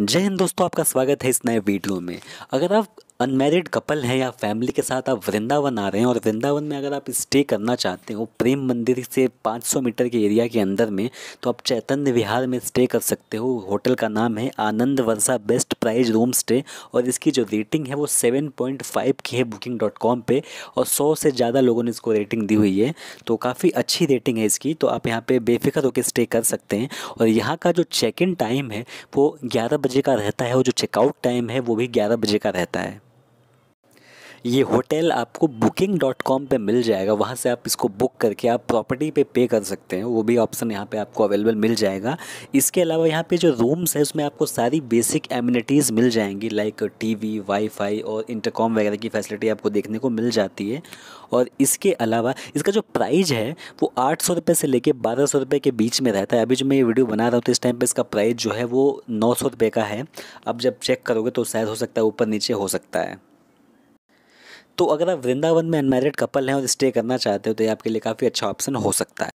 जय हिंद दोस्तों आपका स्वागत है इस नए वीडियो में अगर आप अनमेरिड कपल हैं या फैमिली के साथ आप वृंदावन आ रहे हैं और वृंदावन में अगर आप स्टे करना चाहते हो प्रेम मंदिर से 500 मीटर के एरिया के अंदर में तो आप चैतन्य विहार में स्टे कर सकते हो होटल का नाम है Anand Varsha best price room stay और इसकी जो रेटिंग है वो 7.5 की है बुकिंग डॉट कॉम पर और सौ से ज़्यादा लोगों ने इसको रेटिंग दी हुई है तो काफ़ी अच्छी रेटिंग है इसकी तो आप यहाँ पर बेफिक्र होकर स्टे कर सकते हैं और यहाँ का जो चेक इन टाइम है वो ग्यारह बजे का रहता है और जो चेकआउट टाइम है वो भी ग्यारह बजे का रहता है ये होटल आपको बुकिंग डॉट कॉम पर मिल जाएगा वहाँ से आप इसको बुक करके आप प्रॉपर्टी पे पे कर सकते हैं वो भी ऑप्शन यहाँ पे आपको अवेलेबल मिल जाएगा इसके अलावा यहाँ पे जो रूम्स है उसमें आपको सारी बेसिक एम्यूनिटीज़ मिल जाएंगी लाइक टीवी वाईफाई और इंटरकॉम वगैरह की फैसिलिटी आपको देखने को मिल जाती है और इसके अलावा इसका जो प्राइज है वो आठ सौ रुपये से लेकर बारह सौ रुपये के बीच में रहता है अभी जो मैं ये वीडियो बना रहा हूँ तो इस टाइम पर इसका प्राइज़ जो है वो नौ सौ रुपये का है अब जब चेक करोगे तो शायद हो सकता है ऊपर नीचे हो सकता है तो अगर आप वृंदावन में अनमेरिड कपल हैं और स्टे करना चाहते हो तो ये आपके लिए काफ़ी अच्छा ऑप्शन हो सकता है